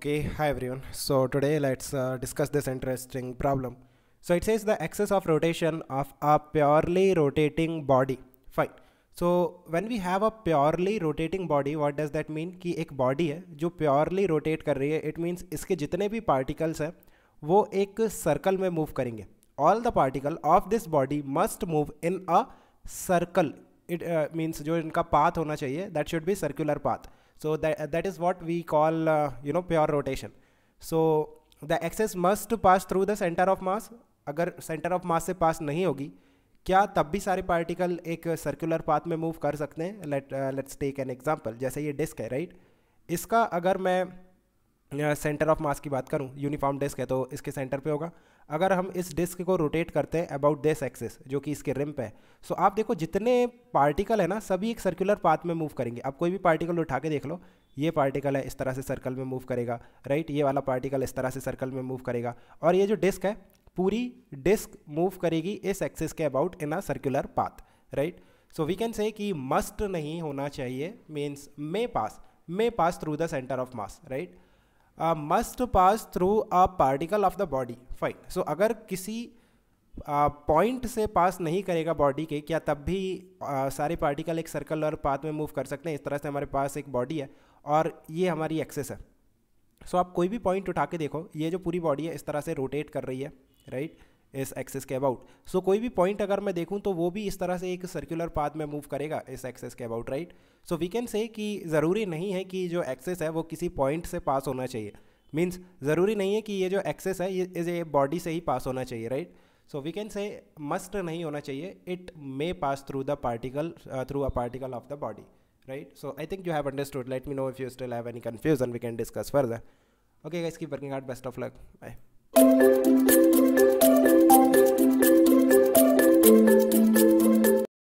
Okay, hi everyone. So today let's uh, discuss this interesting problem. So it says the axis of rotation of a purely rotating body. Fine. So when we have a purely rotating body, what does that mean? कि एक body है जो purely rotate कर रही है It means इसके जितने भी particles हैं वो एक circle में move करेंगे All the particle of this body must move in a circle. It uh, means जो इनका path होना चाहिए that should be circular path. So that, uh, that is what we call, uh, you know, pure rotation. So the axis must pass through the centre of mass अगर centre of मास से पास नहीं होगी क्या तब भी सारे पार्टिकल एक circular path में मूव कर सकते हैं let let's take an example जैसे ये डिस्क है राइट right? इसका अगर मैं सेंटर ऑफ मास की बात करूँ यूनिफॉर्म डिस्क है तो इसके सेंटर पे होगा अगर हम इस डिस्क को रोटेट करते हैं अबाउट दिस एक्सिस जो कि इसके रिम पे है सो आप देखो जितने पार्टिकल है ना सभी एक सर्कुलर पाथ में मूव करेंगे आप कोई भी पार्टिकल उठा के देख लो ये पार्टिकल है इस तरह से सर्कल में मूव करेगा राइट ये वाला पार्टिकल इस तरह से सर्कल में मूव करेगा और ये जो डिस्क है पूरी डिस्क मूव करेगी इस एक्सिस के about in a circular path right so we can say कि मस्ट नहीं होना चाहिए means may pass may pass through the centre of mass right must pass through a particle of the body fine so अगर किसी point uh, से पास नहीं करेगा body के क्या तब भी uh, सारे पार्टिकल एक सर्कल और पाथ में मूव कर सकते हैं इस तरह से हमारे पास एक बॉडी है और ये हमारी एक्सेस है सो so, आप कोई भी पॉइंट उठा के देखो ये जो पूरी बॉडी है इस तरह से रोटेट कर रही है राइट right? इस एक्सेस के अबाउट सो so, कोई भी पॉइंट अगर मैं देखूं तो वो भी इस तरह से एक सर्कुलर पाथ में मूव करेगा इस एक्सेस के about right so we can say कि ज़रूरी नहीं है कि जो एक्सेस है वो किसी पॉइंट से पास होना चाहिए मीन्स ज़रूरी नहीं है कि ये जो एक्सेस है ये ये बॉडी से ही पास होना चाहिए right so we can say must नहीं होना चाहिए it may pass through the particle through a particle of the body right so I think you have understood let me know if you still have any confusion we can discuss further okay guys keep working out best of luck bye